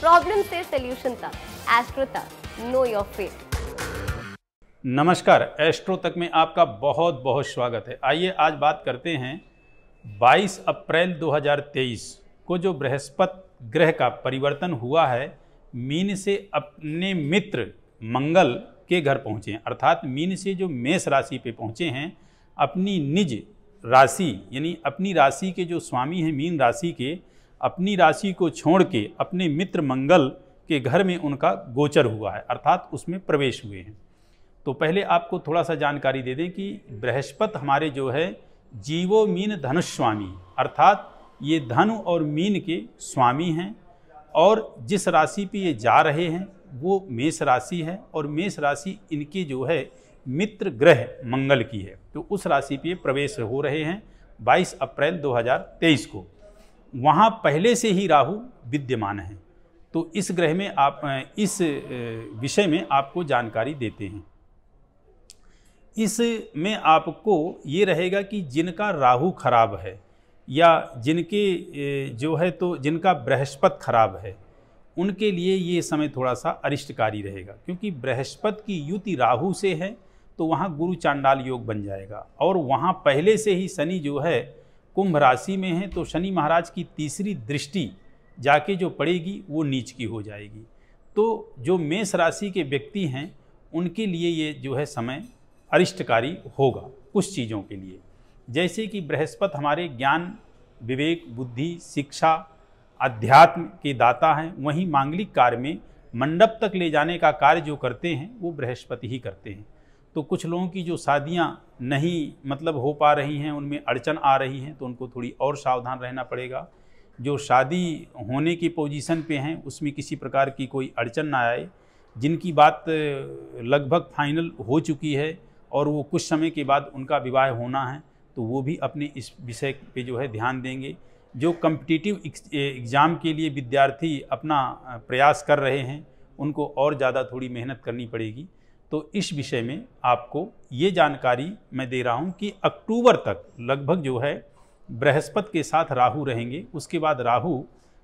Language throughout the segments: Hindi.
प्रॉब्लम से सोल्यूशन तक Astro Tak know your fate नमस्कार एस्ट्रो तक में आपका बहुत बहुत स्वागत है आइए आज बात करते हैं 22 अप्रैल 2023 को जो बृहस्पति ग्रह का परिवर्तन हुआ है मीन से अपने मित्र मंगल के घर पहुँचे हैं अर्थात मीन से जो मेष राशि पे पहुँचे हैं अपनी निज राशि यानी अपनी राशि के जो स्वामी हैं मीन राशि के अपनी राशि को छोड़ के अपने मित्र मंगल के घर में उनका गोचर हुआ है अर्थात उसमें प्रवेश हुए हैं तो पहले आपको थोड़ा सा जानकारी दे दें कि बृहस्पति हमारे जो है जीवो मीन धनुष स्वामी अर्थात ये धनु और मीन के स्वामी हैं और जिस राशि पे ये जा रहे हैं वो मेष राशि है और मेष राशि इनके जो है मित्र ग्रह मंगल की है तो उस राशि पे प्रवेश हो रहे हैं 22 अप्रैल 2023 को वहाँ पहले से ही राहु विद्यमान है तो इस ग्रह में आप इस विषय में आपको जानकारी देते हैं इस में आपको ये रहेगा कि जिनका राहु खराब है या जिनके जो है तो जिनका बृहस्पत खराब है उनके लिए ये समय थोड़ा सा अरिष्टकारी रहेगा क्योंकि बृहस्पति की युति राहु से है तो वहाँ गुरु चांडाल योग बन जाएगा और वहाँ पहले से ही शनि जो है कुंभ राशि में हैं तो शनि महाराज की तीसरी दृष्टि जाके जो पड़ेगी वो नीच की हो जाएगी तो जो मेष राशि के व्यक्ति हैं उनके लिए ये जो है समय अरिष्टकारी होगा कुछ चीज़ों के लिए जैसे कि बृहस्पति हमारे ज्ञान विवेक बुद्धि शिक्षा अध्यात्म के दाता हैं वहीं मांगलिक कार्य में मंडप तक ले जाने का कार्य जो करते हैं वो बृहस्पति ही करते हैं तो कुछ लोगों की जो शादियाँ नहीं मतलब हो पा रही हैं उनमें अड़चन आ रही हैं तो उनको थोड़ी और सावधान रहना पड़ेगा जो शादी होने की पोजीशन पे हैं उसमें किसी प्रकार की कोई अड़चन ना आए जिनकी बात लगभग फाइनल हो चुकी है और वो कुछ समय के बाद उनका विवाह होना है तो वो भी अपने इस विषय पे जो है ध्यान देंगे जो कम्पिटिटिव एग्ज़ाम के लिए विद्यार्थी अपना प्रयास कर रहे हैं उनको और ज़्यादा थोड़ी मेहनत करनी पड़ेगी तो इस विषय में आपको ये जानकारी मैं दे रहा हूँ कि अक्टूबर तक लगभग जो है बृहस्पति के साथ राहु रहेंगे उसके बाद राहु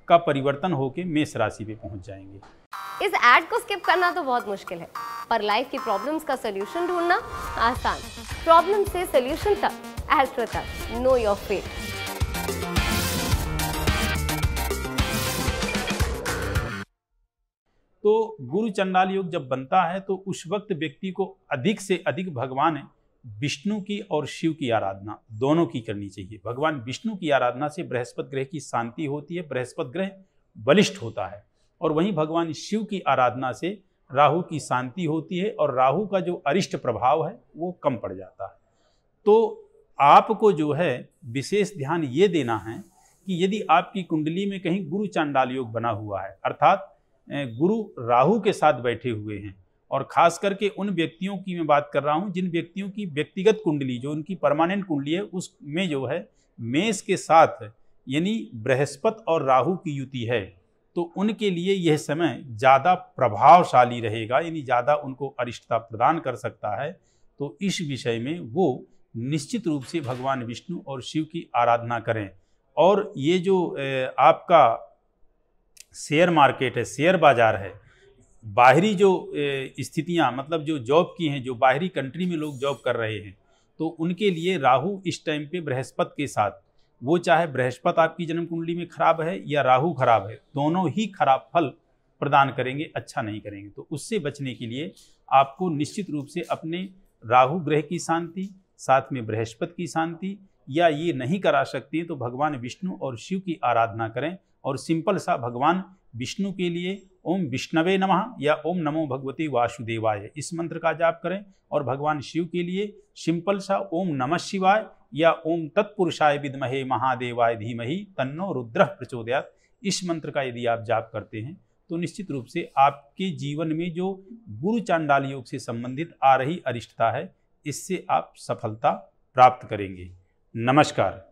का परिवर्तन होकर मेष राशि पे पहुंच जाएंगे इस एड को स्किप करना तो बहुत मुश्किल है पर लाइफ की प्रॉब्लम्स का सोल्यूशन ढूंढना आसान प्रॉब्लम से सलूशन तक Astro Tak know your fate तो गुरु चंडाल योग जब बनता है तो उस वक्त व्यक्ति को अधिक से अधिक भगवान विष्णु की और शिव की आराधना दोनों की करनी चाहिए भगवान विष्णु की आराधना से बृहस्पति ग्रह की शांति होती है बृहस्पति ग्रह बलिष्ठ होता है और वहीं भगवान शिव की आराधना से राहु की शांति होती है और राहु का जो अरिष्ट प्रभाव है वो कम पड़ जाता है तो आपको जो है विशेष ध्यान ये देना है कि यदि आपकी कुंडली में कहीं गुरु चांडाल योग बना हुआ है अर्थात गुरु राहु के साथ बैठे हुए हैं और खास करके उन व्यक्तियों की मैं बात कर रहा हूँ जिन व्यक्तियों की व्यक्तिगत कुंडली जो उनकी परमानेंट कुंडली है उसमें जो है मेष के साथ यानी बृहस्पत और राहु की युति है तो उनके लिए यह समय ज़्यादा प्रभावशाली रहेगा यानी ज़्यादा उनको अरिष्टता प्रदान कर सकता है तो इस विषय में वो निश्चित रूप से भगवान विष्णु और शिव की आराधना करें और ये जो आपका शेयर मार्केट है शेयर बाज़ार है बाहरी जो स्थितियां मतलब जो जॉब की हैं जो बाहरी कंट्री में लोग जॉब कर रहे हैं तो उनके लिए राहु इस टाइम पे बृहस्पति के साथ वो चाहे बृहस्पति आपकी जन्म कुंडली में खराब है या राहु खराब है दोनों ही खराब फल प्रदान करेंगे अच्छा नहीं करेंगे तो उससे बचने के लिए आपको निश्चित रूप से अपने राहु ग्रह की शांति साथ में बृहस्पति की शांति या ये नहीं करा सकते तो भगवान विष्णु और शिव की आराधना करें और सिंपल सा भगवान विष्णु के लिए ओम विष्णवे नमः या ओम नमो भगवती वासुदेवाय इस मंत्र का जाप करें और भगवान शिव के लिए सिंपल सा ओम नमः शिवाय या ओम तत्पुरुषाय विदमहे महादेवाय धीमहि तन्नो रुद्र प्रचोदयात इस मंत्र का यदि आप जाप करते हैं तो निश्चित रूप से आपके जीवन में जो गुरु चांडाल योग से संबंधित आ रही अरिष्टता है इससे आप सफलता प्राप्त करेंगे नमस्कार